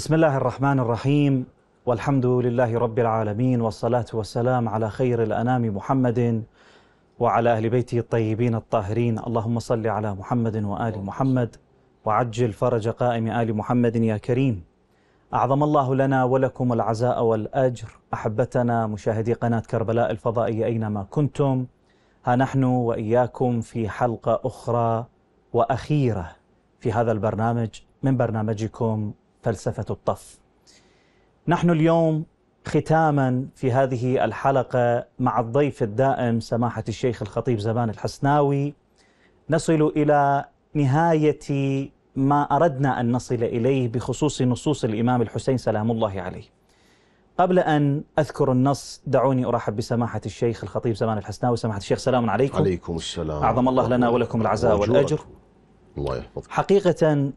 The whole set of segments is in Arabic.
بسم الله الرحمن الرحيم والحمد لله رب العالمين والصلاة والسلام على خير الأنام محمد وعلى أهل بيته الطيبين الطاهرين اللهم صل على محمد وآل محمد وعجل فرج قائم آل محمد يا كريم أعظم الله لنا ولكم العزاء والأجر أحبتنا مشاهدي قناة كربلاء الفضائية أينما كنتم ها نحن وإياكم في حلقة أخرى وأخيرة في هذا البرنامج من برنامجكم فلسفة الطف نحن اليوم ختاما في هذه الحلقة مع الضيف الدائم سماحة الشيخ الخطيب زمان الحسناوي نصل إلى نهاية ما أردنا أن نصل إليه بخصوص نصوص الإمام الحسين سلام الله عليه قبل أن أذكر النص دعوني أرحب بسماحة الشيخ الخطيب زمان الحسناوي سماحة الشيخ سلام عليكم عليكم السلام أعظم الله لنا ولكم العزاء والأجر الله يحفظك حقيقة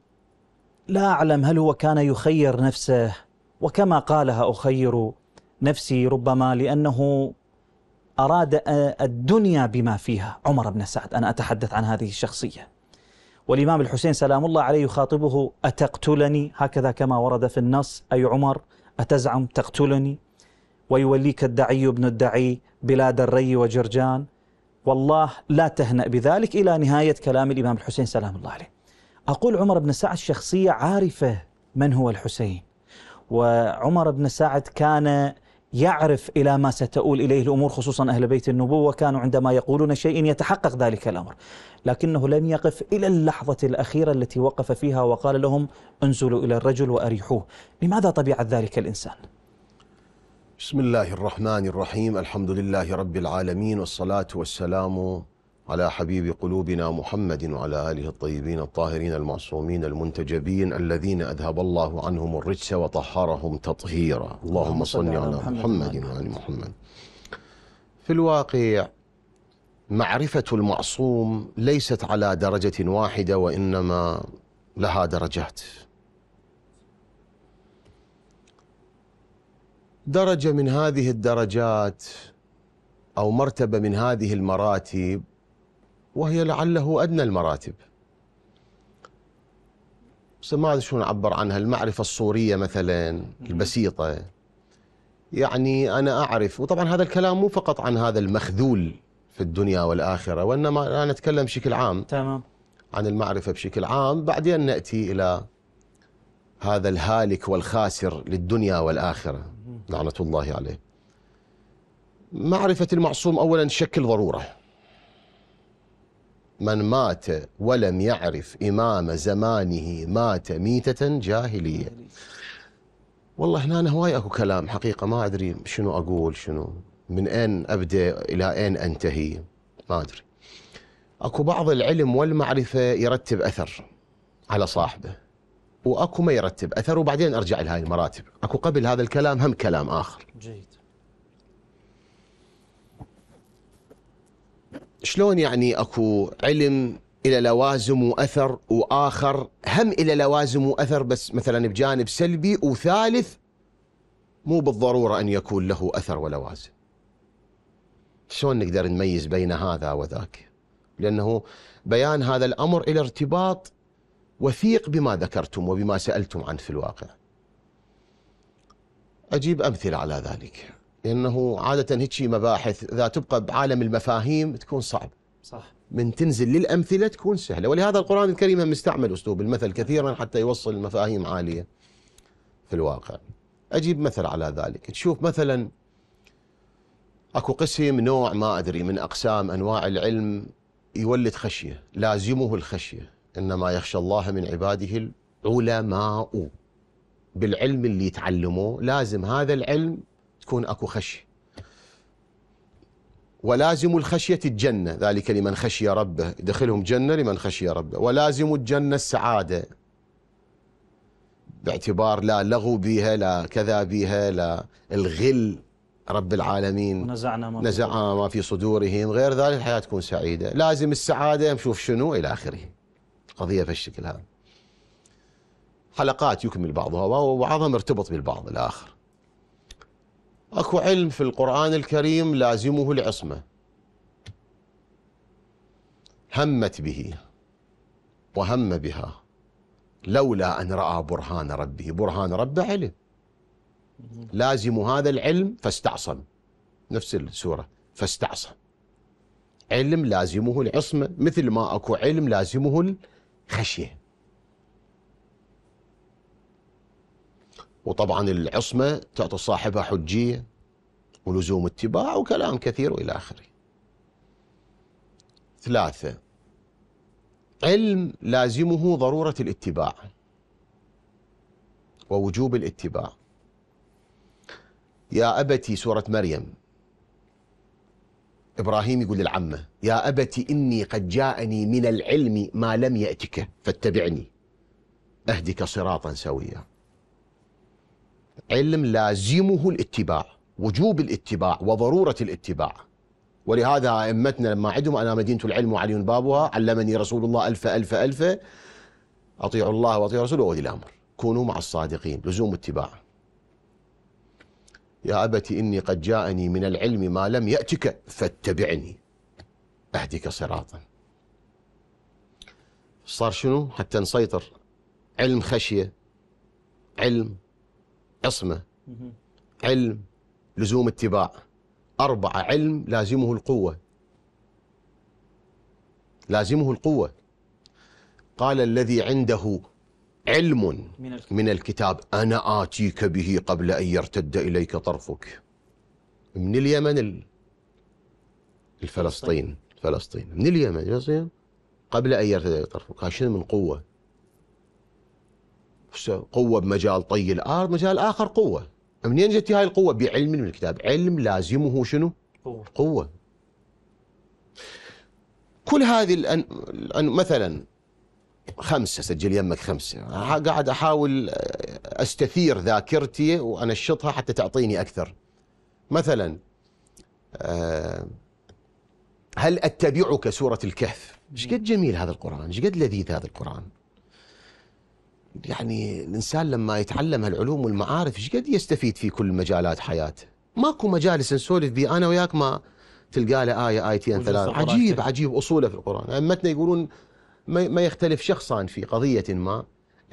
لا أعلم هل هو كان يخير نفسه وكما قالها أخير نفسي ربما لأنه أراد الدنيا بما فيها عمر بن سعد أنا أتحدث عن هذه الشخصية والإمام الحسين سلام الله عليه يخاطبه أتقتلني هكذا كما ورد في النص أي عمر أتزعم تقتلني ويوليك الدعي ابن الدعي بلاد الري وجرجان والله لا تهنأ بذلك إلى نهاية كلام الإمام الحسين سلام الله عليه أقول عمر بن سعد شخصية عارفة من هو الحسين وعمر بن سعد كان يعرف إلى ما ستؤول إليه الأمور خصوصا أهل بيت النبوة كانوا عندما يقولون شيء يتحقق ذلك الأمر لكنه لم يقف إلى اللحظة الأخيرة التي وقف فيها وقال لهم انزلوا إلى الرجل وأريحوه لماذا طبيعة ذلك الإنسان؟ بسم الله الرحمن الرحيم الحمد لله رب العالمين والصلاة والسلام على حبيب قلوبنا محمد وعلى آله الطيبين الطاهرين المعصومين المنتجبين الذين أذهب الله عنهم الرجس وطهرهم تطهيرا اللهم صل على محمد وعلى محمد في الواقع معرفة المعصوم ليست على درجة واحدة وإنما لها درجات درجة من هذه الدرجات أو مرتبة من هذه المراتب وهي لعله أدنى المراتب ما شو نعبر عنها المعرفة الصورية مثلا البسيطة يعني أنا أعرف وطبعا هذا الكلام مو فقط عن هذا المخذول في الدنيا والآخرة وإنما أنا أتكلم بشكل عام تمام عن المعرفة بشكل عام بعدين نأتي إلى هذا الهالك والخاسر للدنيا والآخرة لعنة الله عليه معرفة المعصوم أولا شكل ضرورة من مات ولم يعرف إمام زمانه مات ميتة جاهلية والله هنا هواي أكو كلام حقيقة ما أدري شنو أقول شنو من أين أبدأ إلى أين أنتهي ما أدري أكو بعض العلم والمعرفة يرتب أثر على صاحبه واكو ما يرتب اثر وبعدين ارجع لهذه المراتب اكو قبل هذا الكلام هم كلام اخر جيد شلون يعني اكو علم الى لوازم واثر واخر هم الى لوازم واثر بس مثلا بجانب سلبي وثالث مو بالضروره ان يكون له اثر ولوازم. شلون نقدر نميز بين هذا وذاك؟ لانه بيان هذا الامر الى ارتباط وثيق بما ذكرتم وبما سالتم عنه في الواقع. اجيب امثله على ذلك. لانه عاده هيك مباحث اذا تبقى بعالم المفاهيم تكون صعب صح من تنزل للامثله تكون سهله ولهذا القران الكريم مستعمل اسلوب المثل كثيرا حتى يوصل المفاهيم عاليه في الواقع اجيب مثل على ذلك تشوف مثلا اكو قسم نوع ما ادري من اقسام انواع العلم يولد خشيه لازمه الخشيه انما يخشى الله من عباده العلماء بالعلم اللي يتعلمه لازم هذا العلم تكون اكو خشيه ولازم الخشية الجنة ذلك لمن خشي ربه دخلهم جنة لمن خشي ربه ولازم الجنة السعادة باعتبار لا لغو بها لا كذا بها لا الغل رب العالمين نزعنا ما, نزع ما في صدورهم غير ذلك الحياة تكون سعيدة لازم السعادة نشوف شنو إلى آخره قضية في الشكل هذا حلقات يكمل بعضها وبعضها مرتبط بالبعض الآخر اكو علم في القرآن الكريم لازمه العصمة همت به وهم بها لولا أن رأى برهان ربه برهان ربه علم لازم هذا العلم فاستعصم نفس السورة فاستعصم علم لازمه العصمة مثل ما أكو علم لازمه الخشية وطبعا العصمة تعطي صاحبها حجية ولزوم اتباع وكلام كثير وإلى آخره ثلاثة علم لازمه ضرورة الاتباع ووجوب الاتباع يا أبتي سورة مريم إبراهيم يقول للعمة يا أبتي إني قد جاءني من العلم ما لم يأتك فاتبعني أهدك صراطا سويا علم لازمه الاتباع وجوب الاتباع وضرورة الاتباع ولهذا أئمتنا لما عندهم أنا مدينة العلم وعلي بابها علمني رسول الله ألف ألف ألف أطيعوا الله وأطيعوا رسوله وأولي الأمر كونوا مع الصادقين لزوم اتباع يا أبت إني قد جاءني من العلم ما لم يأتك فاتبعني أهدك صراطا صار شنو حتى نسيطر علم خشية علم عصمة علم لزوم اتباع أربعة علم لازمه القوة لازمه القوة قال الذي عنده علم من الكتاب أنا آتيك به قبل أن يرتد إليك طرفك من اليمن الفلسطين فلسطين من اليمن قبل أن يرتد إليك طرفك شنو من قوة قوة بمجال طي الأرض مجال آخر قوة منين جت هاي القوة بعلم من الكتاب علم لازمه شنو قوة, قوة. كل هذه الأن... الأن... مثلا خمسة سجل يمك خمسة قاعد أحاول أستثير ذاكرتي وأنشطها حتى تعطيني أكثر مثلا آه، هل أتبعك سورة الكهف ايش قد جميل هذا القرآن ايش قد لذيذ هذا القرآن يعني الإنسان لما يتعلم هالعلوم والمعارف ايش قد يستفيد في كل مجالات حياته ماكو مجالس نسولف بي أنا وياك ما تلقى له آية آيتين ثلاثه عجيب عجيب أصوله في القرآن أمتنا يقولون ما يختلف شخصان في قضية ما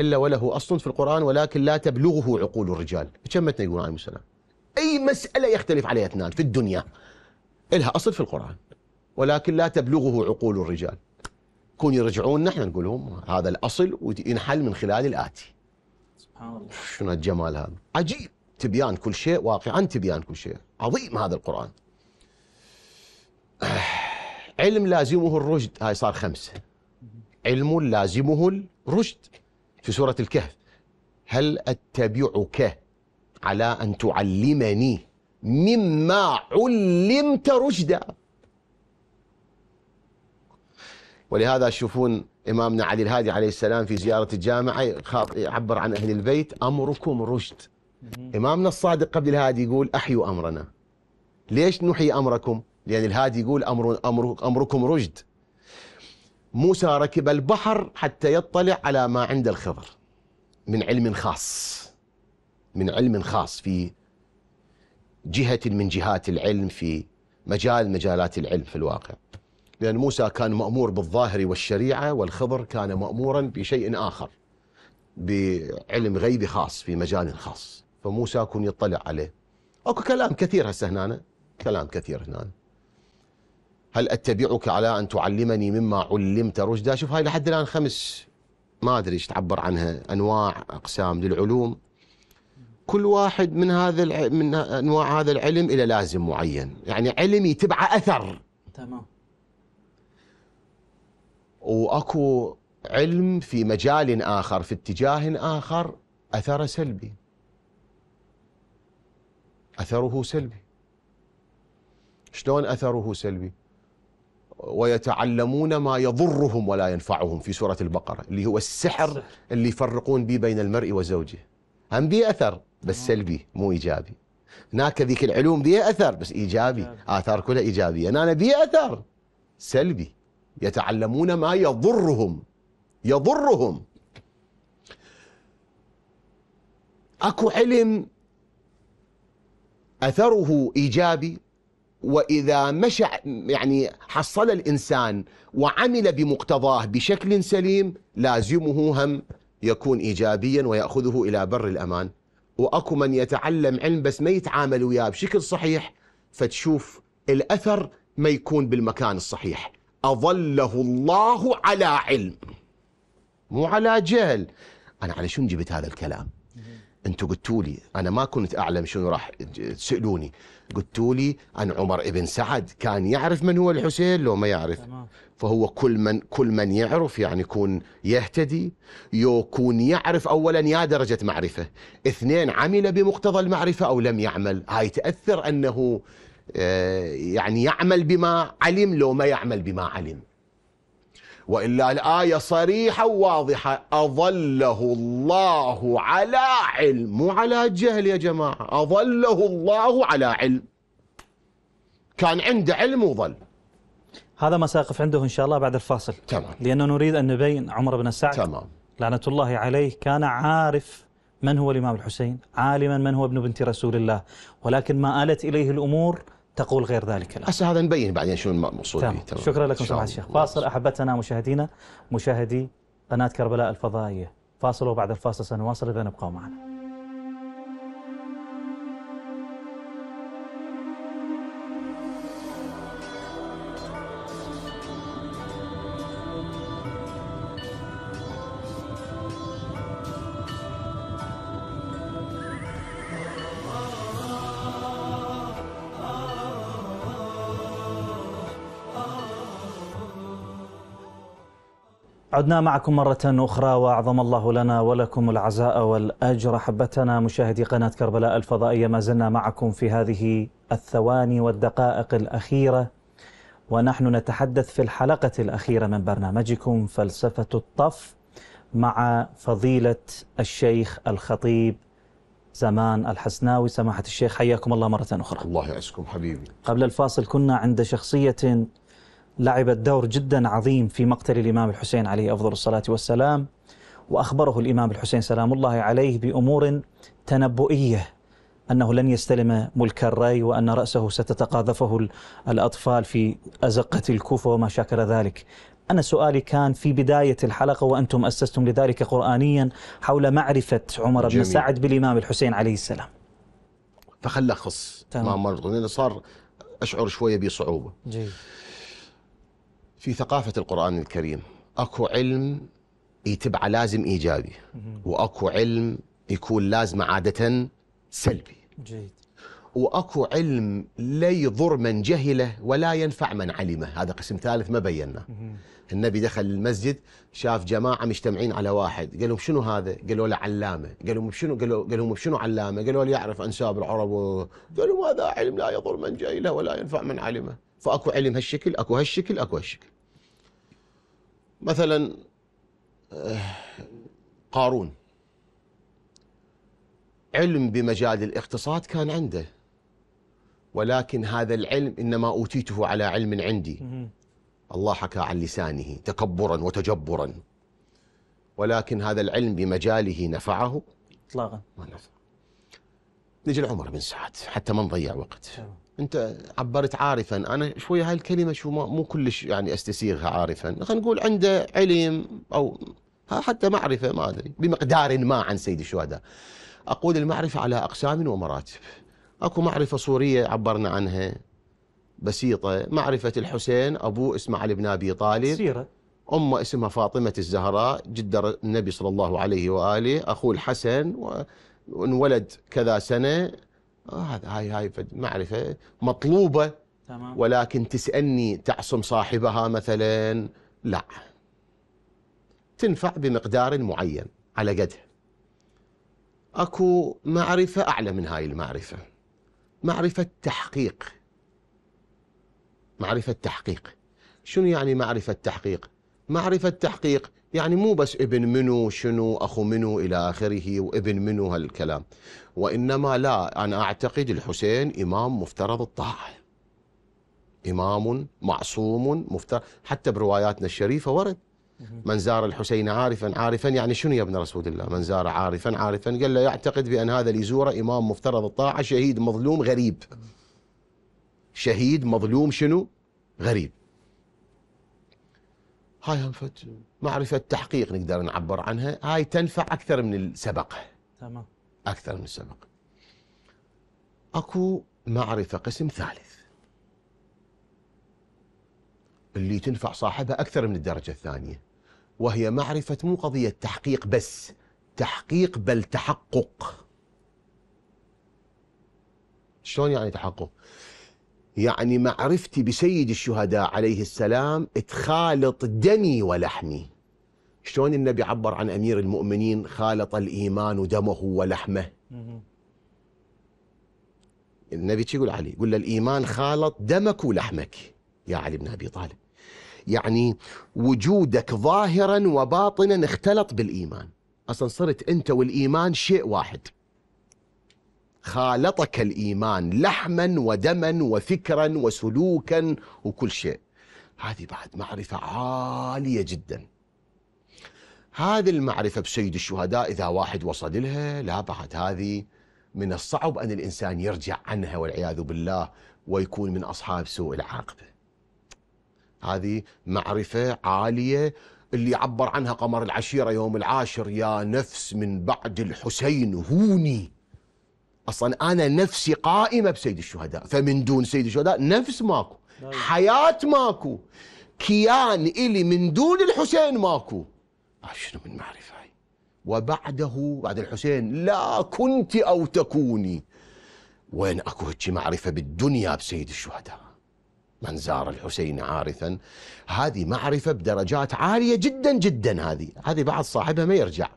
إلا وله أصل في القرآن ولكن لا تبلغه عقول الرجال كمتنا يقولون عليه السلام أي مسألة يختلف عليها اثنان في الدنيا إلها أصل في القرآن ولكن لا تبلغه عقول الرجال كون يرجعون نحن نقول لهم هذا الاصل وينحل من خلال الاتي. سبحان الله شنو الجمال هذا؟ عجيب تبيان كل شيء واقعا تبيان كل شيء، عظيم هذا القران. علم لازمه الرشد هاي صار خمسه. علم لازمه الرشد في سوره الكهف هل اتبعك على ان تعلمني مما علمت رشدا ولهذا تشوفون إمامنا علي الهادي عليه السلام في زيارة الجامعة يعبر عن أهل البيت أمركم رشد إمامنا الصادق قبل الهادي يقول أحيوا أمرنا ليش نحيي أمركم لأن الهادي يقول أمر أمر أمركم رشد موسى ركب البحر حتى يطلع على ما عند الخضر من علم خاص من علم خاص في جهة من جهات العلم في مجال مجالات العلم في الواقع لأن موسى كان مأمور بالظاهر والشريعة والخضر كان مأمورا بشيء آخر بعلم غيبي خاص في مجال خاص فموسى كن يطلع عليه اكو كلام كثير هسه هنا كلام كثير هنا هل اتبعك على ان تعلمني مما علمت رشدا شوف هاي لحد الان خمس ما ادري ايش تعبر عنها انواع اقسام للعلوم كل واحد من هذا من انواع هذا العلم الى لازم معين يعني علم يتبع اثر تمام واكو علم في مجال اخر في اتجاه اخر اثر سلبي اثره سلبي شلون اثره سلبي ويتعلمون ما يضرهم ولا ينفعهم في سوره البقره اللي هو السحر اللي يفرقون به بين المرء وزوجه هم به اثر بس آه. سلبي مو ايجابي هناك ذيك العلوم بيه اثر بس ايجابي اثار كلها ايجابيه هنا بيه اثر سلبي يتعلمون ما يضرهم يضرهم اكو علم اثره ايجابي واذا مشى يعني حصل الانسان وعمل بمقتضاه بشكل سليم لازمه هم يكون ايجابيا وياخذه الى بر الامان واكو من يتعلم علم بس ما يتعامل وياه بشكل صحيح فتشوف الاثر ما يكون بالمكان الصحيح أظله الله على علم مو على جهل أنا على شنو جبت هذا الكلام أنتوا قلتوا لي أنا ما كنت أعلم شنو راح تسألوني قلتوا لي أن عمر ابن سعد كان يعرف من هو الحسين لو ما يعرف فهو كل من كل من يعرف يعني يكون يهتدي يكون يعرف اولا يا درجه معرفه اثنين عمل بمقتضى المعرفه او لم يعمل هاي تاثر انه آه، يعني يعمل بما علم لو ما يعمل بما علم والا الايه صريحه وواضحه اظله الله على علم مو على جهل يا جماعه اظله الله على علم كان عنده علم وظل هذا ما ساقف عنده ان شاء الله بعد الفاصل تمام لانه نريد ان نبين عمر بن سعد تمام لعنه الله عليه كان عارف من هو الامام الحسين عالما من هو ابن بنت رسول الله ولكن ما آلت اليه الامور تقول غير ذلك لا هسه هذا نبين بعدين شنو المقصود فيه تمام شكرا لكم سماحة الشيخ فاصل أحبتنا مشاهدينا مشاهدي قناة كربلاء الفضائية فاصل وبعد الفاصل سنواصل إذا ابقوا معنا عدنا معكم مرة أخرى وأعظم الله لنا ولكم العزاء والأجر حبتنا مشاهدي قناة كربلاء الفضائية ما زلنا معكم في هذه الثواني والدقائق الأخيرة ونحن نتحدث في الحلقة الأخيرة من برنامجكم فلسفة الطف مع فضيلة الشيخ الخطيب زمان الحسناوي سماحة الشيخ حياكم الله مرة أخرى الله يعزكم حبيبي قبل الفاصل كنا عند شخصية لعبت دور جدا عظيم في مقتل الإمام الحسين عليه أفضل الصلاة والسلام وأخبره الإمام الحسين سلام الله عليه بأمور تنبؤية أنه لن يستلم ملك الري وأن رأسه ستتقاذفه الأطفال في أزقة الكوفة وما شاكل ذلك أنا سؤالي كان في بداية الحلقة وأنتم أسستم لذلك قرآنيا حول معرفة عمر بن سعد بالإمام الحسين عليه السلام فخلى اخص ما مرض صار أشعر شوية بصعوبة جيد في ثقافة القرآن الكريم أكو علم يتبع لازم إيجابي وأكو علم يكون لازم عادة سلبي جيد واكو علم لا يضر من جهله ولا ينفع من علمه، هذا قسم ثالث ما بيناه. النبي دخل المسجد شاف جماعه مجتمعين على واحد، قال لهم شنو هذا؟ قالوا له علامه، قالوا شنو قالوا قال لهم شنو علامه؟ قالوا له يعرف انساب العرب، قالوا هذا علم لا يضر من جهله ولا ينفع من علمه. فاكو علم هالشكل اكو هالشكل اكو هالشكل مثلا آه، قارون علم بمجال الاقتصاد كان عنده ولكن هذا العلم انما اوتيته على علم عندي الله حكى عن لسانه تكبرا وتجبرا ولكن هذا العلم بمجاله نفعه اطلاقا ما نفعه نجي لعمر بن سعد حتى ما نضيع وقت نعم. انت عبرت عارفا انا شويه هاي الكلمه شو مو كلش يعني استسيغها عارفا خلينا نقول عنده علم او حتى معرفه ما ادري بمقدار ما عن سيد الشهداء اقول المعرفه على اقسام ومراتب اكو معرفه صوريه عبرنا عنها بسيطه معرفه الحسين ابوه اسمه علي بن ابي طالب سيره امه اسمها فاطمه الزهراء جدر النبي صلى الله عليه واله اخوه الحسن و انولد كذا سنه آه، هذا هاي هاي معرفه مطلوبه تمام. ولكن تسالني تعصم صاحبها مثلا لا تنفع بمقدار معين على قدها اكو معرفه اعلى من هاي المعرفه معرفه تحقيق معرفه تحقيق شنو يعني معرفه تحقيق معرفه تحقيق يعني مو بس ابن منو شنو أخو منو إلى آخره وابن منو هالكلام وإنما لا أنا أعتقد الحسين إمام مفترض الطاعة إمام معصوم مفترض حتى برواياتنا الشريفة ورد من زار الحسين عارفا عارفا يعني شنو يا ابن رسول الله من زار عارفا عارفا قال له يعتقد بأن هذا اللي يزوره إمام مفترض الطاعة شهيد مظلوم غريب شهيد مظلوم شنو غريب هاي هم معرفة تحقيق نقدر نعبر عنها هاي تنفع أكثر من السبق تمام أكثر من السبق أكو معرفة قسم ثالث اللي تنفع صاحبها أكثر من الدرجة الثانية وهي معرفة مو قضية تحقيق بس تحقيق بل تحقق شلون يعني تحقق يعني معرفتي بسيد الشهداء عليه السلام تخالط دمي ولحمي شلون النبي عبر عن أمير المؤمنين خالط الإيمان دمه ولحمه النبي يقول علي يقول له الإيمان خالط دمك ولحمك يا علي بن أبي طالب يعني وجودك ظاهرا وباطنا اختلط بالإيمان أصلا صرت أنت والإيمان شيء واحد خالطك الإيمان لحما ودما وفكرا وسلوكا وكل شيء هذه بعد معرفة عالية جدا هذه المعرفة بسيد الشهداء إذا واحد وصل لها لا بعد هذه من الصعب أن الإنسان يرجع عنها والعياذ بالله ويكون من أصحاب سوء العاقبة هذه معرفة عالية اللي عبر عنها قمر العشيرة يوم العاشر يا نفس من بعد الحسين هوني اصلا انا نفسي قائمه بسيد الشهداء فمن دون سيد الشهداء نفس ماكو نعم. حياه ماكو كيان الي من دون الحسين ماكو آه، شنو من معرفه هاي وبعده بعد الحسين لا كنت او تكوني وين اكو هيك معرفه بالدنيا بسيد الشهداء من زار الحسين عارفا هذه معرفه بدرجات عاليه جدا جدا هذه هذه بعد صاحبها ما يرجع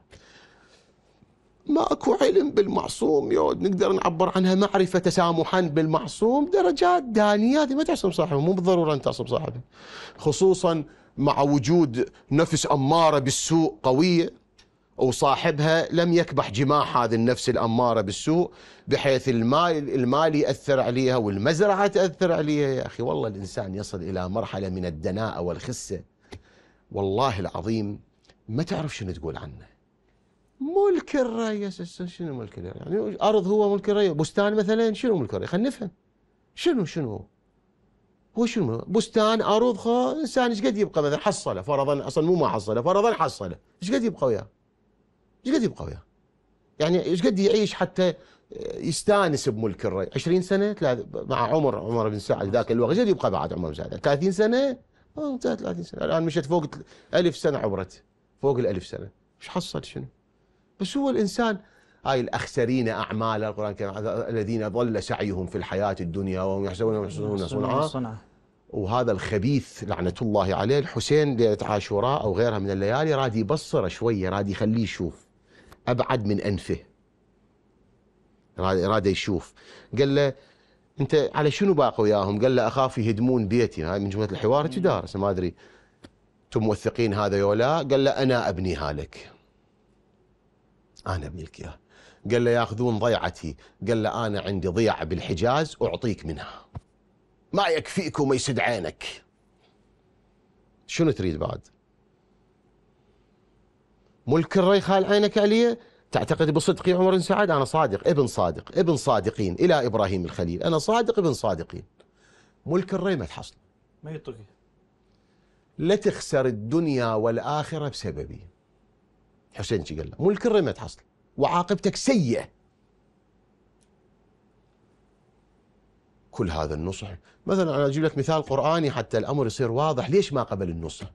ماكو علم بالمعصوم يود نقدر نعبر عنها معرفه تسامحا بالمعصوم درجات دانيه هذه ما تعصم صاحبه مو بالضروره ان تعصم صاحبه خصوصا مع وجود نفس اماره بالسوء قويه وصاحبها لم يكبح جماح هذه النفس الأمارة بالسوء بحيث المال المال يأثر عليها والمزرعة تأثر عليها يا أخي والله الإنسان يصل إلى مرحلة من الدناءة والخسة والله العظيم ما تعرف شنو تقول عنه ملك الرعية شنو ملك الرعية يعني أرض هو ملك الرعية بستان مثلا شنو ملك الرعية خلينا نفهم شنو شنو هو شنو بستان أرض خو إنسان إيش قد يبقى مثلا حصله فرضا أصلا مو ما حصله فرضا حصله إيش قد يبقى وياه إيش قد يبقى وياه يعني إيش قد يعيش حتى يستانس بملك الري 20 سنة مع عمر عمر بن سعد ذاك الوقت قد يبقى بعد عمر بن سعد 30 سنة انتهت آه، 30 سنة الآن مشت فوق ألف سنة عبرت فوق الألف سنة ايش حصل شنو بس هو الإنسان هاي الأخسرين أعمالا القرآن الكريم الذين ضل سعيهم في الحياة الدنيا وهم يحسبون يحسنون صنعا وهذا الخبيث لعنة الله عليه الحسين ليلة عاشوراء أو غيرها من الليالي راد يبصره شوية راد يخليه يشوف أبعد من أنفه راد يشوف قال له أنت على شنو باقي وياهم قال له أخاف يهدمون بيتي هاي من جملة الحوار تدارس ما أدري أنتم موثقين هذا يولا قال له أنا أبنيها لك أنا أبنيك إياه قال له ياخذون ضيعتي قال له أنا عندي ضيعة بالحجاز أعطيك منها ما يكفيك وما يسد عينك شنو تريد بعد ملك الري خال عينك عليه تعتقد بصدقي عمر سعد أنا صادق ابن صادق ابن صادقين إلى إبراهيم الخليل أنا صادق ابن صادقين ملك الري ما تحصل ما يطغي لا تخسر الدنيا والآخرة بسببي حسين شي قال له مو الكرة ما تحصل وعاقبتك سيئة كل هذا النصح مثلا أنا أجيب لك مثال قرآني حتى الأمر يصير واضح ليش ما قبل النصح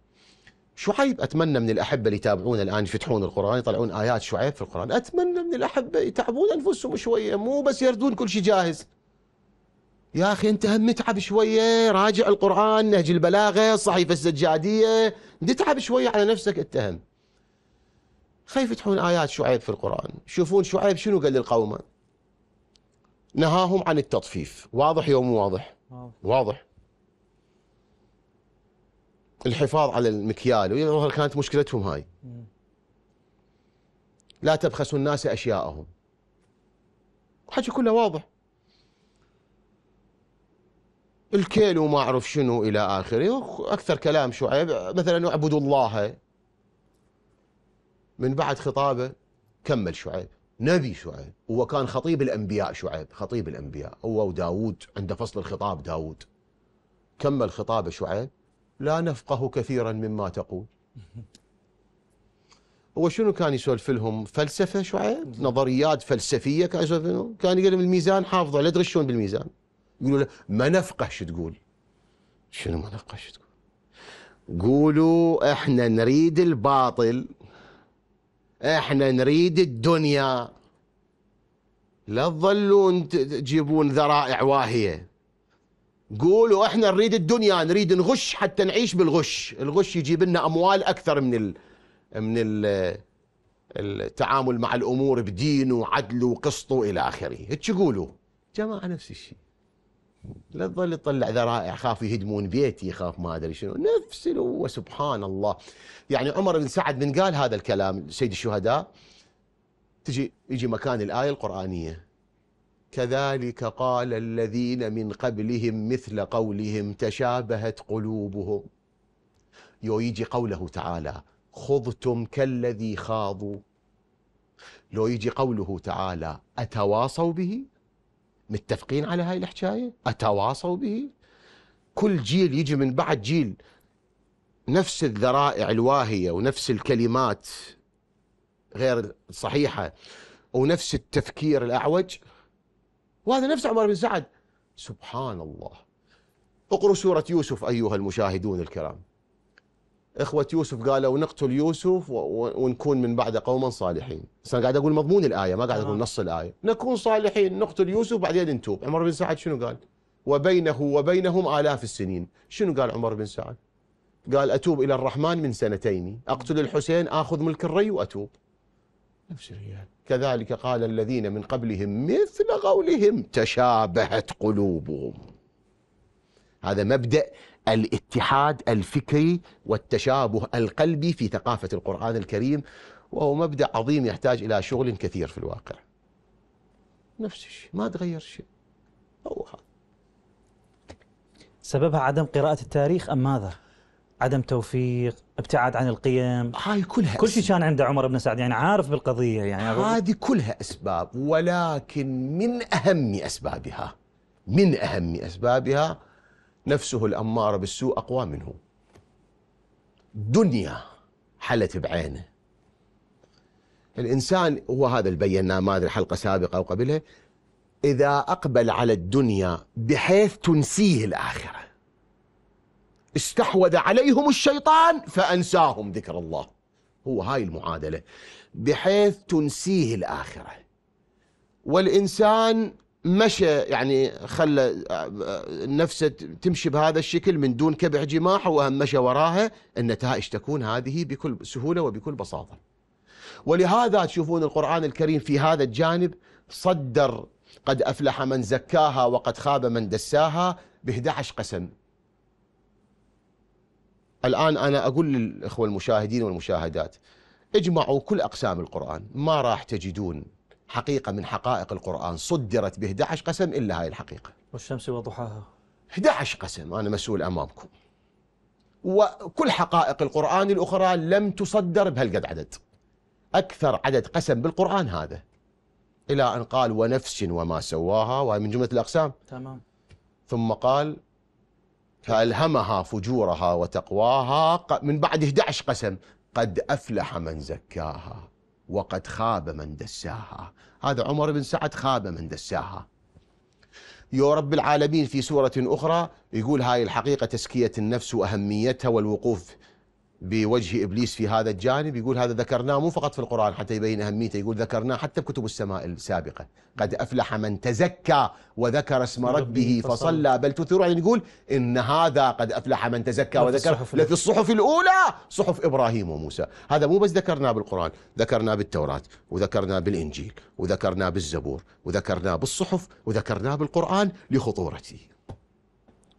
شعيب أتمنى من الأحبة اللي يتابعون الآن يفتحون القرآن يطلعون آيات شعيب في القرآن أتمنى من الأحبة يتعبون أنفسهم شوية مو بس يردون كل شيء جاهز يا أخي أنت هم متعب شوية راجع القرآن نهج البلاغة الصحيفة السجادية نتعب شوية على نفسك اتهم خي يفتحون آيات شعيب في القرآن يشوفون شعيب شنو قال للقوم نهاهم عن التطفيف واضح يوم واضح واضح الحفاظ على المكيال ويظهر كانت مشكلتهم هاي لا تبخسوا الناس أشياءهم حكي كله واضح الكيل وما أعرف شنو إلى آخره أكثر كلام شعيب مثلا اعبدوا الله من بعد خطابه كمل شعيب نبي شعيب هو كان خطيب الأنبياء شعيب خطيب الأنبياء هو وداود عند فصل الخطاب داود كمل خطابه شعيب لا نفقه كثيرا مما تقول هو شنو كان يسولف لهم فلسفة شعيب نظريات فلسفية كان يسولف لهم كان يقول لهم الميزان حافظة لا تغشون بالميزان يقولوا له ما نفقه شو تقول شنو ما نفقه شو تقول قولوا احنا نريد الباطل احنا نريد الدنيا لا تظلون تجيبون ذرائع واهيه قولوا احنا نريد الدنيا نريد نغش حتى نعيش بالغش الغش يجيب لنا اموال اكثر من ال من ال التعامل مع الامور بدين وعدل وقسط والى اخره تشي يقولوا جماعه نفس الشيء لا تظل تطلع ذرائع خاف يهدمون بيتي خاف ما ادري شنو نفس هو سبحان الله يعني عمر بن سعد من قال هذا الكلام سيد الشهداء تجي يجي مكان الايه القرانيه كذلك قال الذين من قبلهم مثل قولهم تشابهت قلوبهم يو يجي قوله تعالى خضتم كالذي خاضوا لو يجي قوله تعالى أتواصوا به متفقين على هاي الحكايه اتواصوا به كل جيل يجي من بعد جيل نفس الذرائع الواهيه ونفس الكلمات غير صحيحه ونفس التفكير الاعوج وهذا نفس عمر بن سعد سبحان الله اقروا سوره يوسف ايها المشاهدون الكرام إخوة يوسف قالوا نقتل يوسف ونكون من بعد قوما صالحين بس أنا قاعد أقول مضمون الآية ما قاعد أقول آه. نص الآية نكون صالحين نقتل يوسف بعدين نتوب عمر بن سعد شنو قال وبينه وبينهم آلاف السنين شنو قال عمر بن سعد قال أتوب إلى الرحمن من سنتين أقتل الحسين آخذ ملك الري وأتوب نفس الريال كذلك قال الذين من قبلهم مثل قولهم تشابهت قلوبهم هذا مبدأ الاتحاد الفكري والتشابه القلبي في ثقافة القرآن الكريم وهو مبدأ عظيم يحتاج إلى شغل كثير في الواقع نفس الشيء ما تغير شيء هو هذا سببها عدم قراءة التاريخ أم ماذا؟ عدم توفيق ابتعاد عن القيم هاي كلها كل شيء كان عند عمر بن سعد يعني عارف بالقضية يعني هذه كلها أسباب ولكن من أهم أسبابها من أهم أسبابها نفسه الأمارة بالسوء أقوى منه دنيا حلت بعينه الإنسان هو هذا اللي بيناه ما أدري حلقة سابقة أو قبلها إذا أقبل على الدنيا بحيث تنسيه الآخرة استحوذ عليهم الشيطان فأنساهم ذكر الله هو هاي المعادلة بحيث تنسيه الآخرة والإنسان مشى يعني خلى نفسه تمشي بهذا الشكل من دون كبح جماح وهم مشى وراها النتائج تكون هذه بكل سهولة وبكل بساطة ولهذا تشوفون القرآن الكريم في هذا الجانب صدر قد أفلح من زكاها وقد خاب من دساها ب11 قسم الآن أنا أقول للإخوة المشاهدين والمشاهدات اجمعوا كل أقسام القرآن ما راح تجدون حقيقة من حقائق القرآن صدرت به 11 قسم إلا هاي الحقيقة والشمس وضحاها 11 قسم أنا مسؤول أمامكم وكل حقائق القرآن الأخرى لم تصدر بهالقد عدد أكثر عدد قسم بالقرآن هذا إلى أن قال ونفس وما سواها وهي من جملة الأقسام تمام ثم قال فألهمها فجورها وتقواها من بعد 11 قسم قد أفلح من زكاها وقد خاب من دساها هذا عمر بن سعد خاب من دساها يا رب العالمين في سورة أخرى يقول هاي الحقيقة تزكية النفس وأهميتها والوقوف بوجه إبليس في هذا الجانب يقول هذا ذكرناه مو فقط في القرآن حتى يبين أهميته يقول ذكرناه حتى بكتب السماء السابقة قد أفلح من تزكى وذكر اسم ربه فصلى بل تثير يعني يقول إن هذا قد أفلح من تزكى وذكر في الصحف الأولى صحف إبراهيم وموسى هذا مو بس ذكرناه بالقرآن ذكرناه بالتوراة وذكرناه بالإنجيل وذكرناه بالزبور وذكرناه بالصحف وذكرناه بالقرآن لخطورته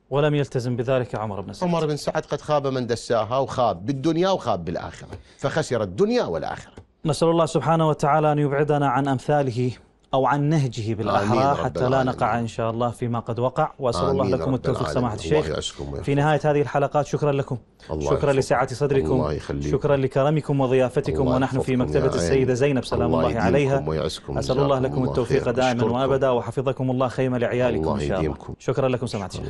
ولم يلتزم بذلك عمر بن سعد عمر بن سعد قد خاب من دساها وخاب بالدنيا وخاب بالآخرة فخسر الدنيا والآخرة نسأل الله سبحانه وتعالى أن يبعدنا عن أمثاله أو عن نهجه بالأحرى حتى لا نقع إن شاء الله فيما قد وقع وأسأل الله لكم التوفيق سماحة الشيخ في نهاية هذه الحلقات شكرا لكم الله شكرا لسعة صدركم الله شكرا لكرمكم وضيافتكم ونحن في مكتبة السيدة زينب سلام الله, الله عليها أسأل الله لكم التوفيق دائما وأبدا وحفظكم الله خيمة لعيالكم الله إن شاء الله شكرا لكم سماحة الشيخ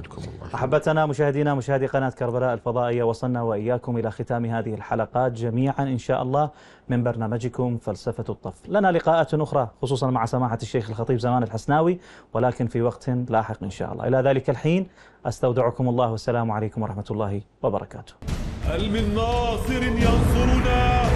أحبتنا مشاهدينا مشاهدي قناة كربلاء الفضائية وصلنا وإياكم إلى ختام هذه الحلقات جميعا إن شاء الله من برنامجكم فلسفة الطف لنا لقاءات أخرى خصوصا مع سماحة الشيخ الخطيب زمان الحسناوي ولكن في وقت لاحق إن شاء الله إلى ذلك الحين أستودعكم الله والسلام عليكم ورحمة الله وبركاته هل من ناصر ينصرنا